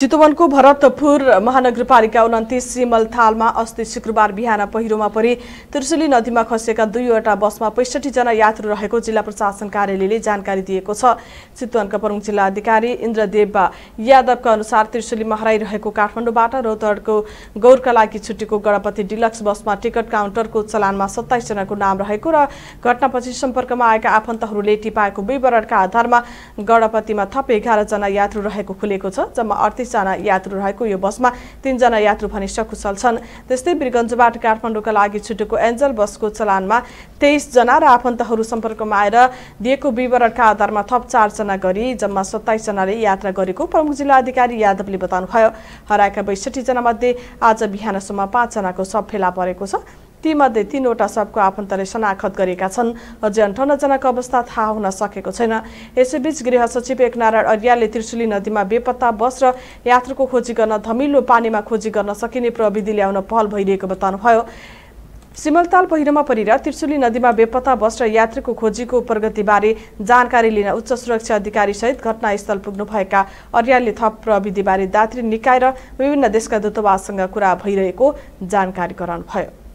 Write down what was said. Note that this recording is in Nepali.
चितवनको भरतपुर महानगरपालिका उन्तिस सिमलथालमा अस्ति शुक्रबार बिहान पहिरोमा परि त्रिशुली नदीमा खसेका दुईवटा बसमा पैँसठीजना यात्रु रहेको जिल्ला प्रशासन कार्यालयले जानकारी दिएको छ चितवनका प्रमुख जिल्ला अधिकारी इन्द्रदेव यादवका अनुसार त्रिशुलीमा हराइरहेको काठमाडौँबाट रौतडको गौरका लागि छुटेको गणपति डिलक्स बसमा टिकट काउन्टरको चलानमा सत्ताइसजनाको नाम रहेको र घटनापछि सम्पर्कमा आएका आफन्तहरूले टिपाएको विवरणका आधारमा गणपतिमा थप एघारजना यात्रु रहेको खुलेको छ जम्मा अडतिस एकैजना यात्रु रहेको यो बसमा तीनजना यात्रु भने सकुशल छन् त्यस्तै वीरगञ्जबाट काठमाडौँका लागि छुटेको एन्जल बसको चलानमा तेइसजना र आफन्तहरू सम्पर्कमा आएर दिएको विवरणका आधारमा थप चारजना गरी जम्मा सत्ताइसजनाले यात्रा गरेको प्रमुख जिल्ला अधिकारी यादवले बताउनुभयो हराएका जना मध्ये आज बिहानसम्म पाँचजनाको सब फेला परेको छ तीमध्ये तीनवटा सबको आफन्तले शनाखत गरेका छन् अझै अन्ठाउन्नजनाको अवस्था थाहा हुन सकेको छैन यसैबीच गृह सचिव एकनारायण अर्यालले त्रिशुली नदीमा बेपत्ता बस र यात्राको खोजी गर्न धमिलो पानीमा खोजी गर्न सकिने प्रविधि ल्याउन पहल भइरहेको बताउनुभयो सिमलताल पहिरोमा परेर त्रिशुली नदीमा बेपत्ता बस र यात्रीको खोजीको प्रगतिबारे जानकारी लिन उच्च सुरक्षा अधिकारी सहित घटनास्थल पुग्नुभएका अर्यालले थप प्रविधिबारे दात्री निकाय र विभिन्न देशका दूतावाससँग कुरा भइरहेको जानकारी गराउनुभयो